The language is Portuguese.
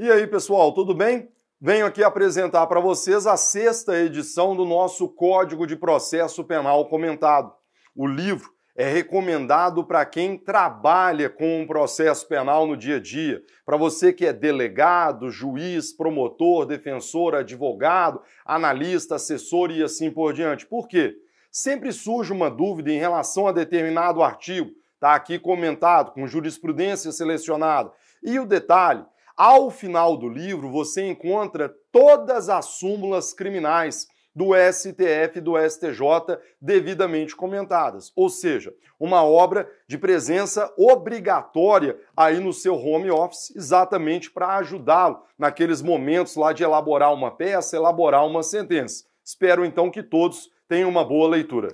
E aí, pessoal, tudo bem? Venho aqui apresentar para vocês a sexta edição do nosso Código de Processo Penal Comentado. O livro é recomendado para quem trabalha com o um processo penal no dia a dia, para você que é delegado, juiz, promotor, defensor, advogado, analista, assessor e assim por diante. Por quê? Sempre surge uma dúvida em relação a determinado artigo, está aqui comentado, com jurisprudência selecionada. E o detalhe ao final do livro, você encontra todas as súmulas criminais do STF e do STJ devidamente comentadas, ou seja, uma obra de presença obrigatória aí no seu home office, exatamente para ajudá-lo naqueles momentos lá de elaborar uma peça, elaborar uma sentença. Espero então que todos tenham uma boa leitura.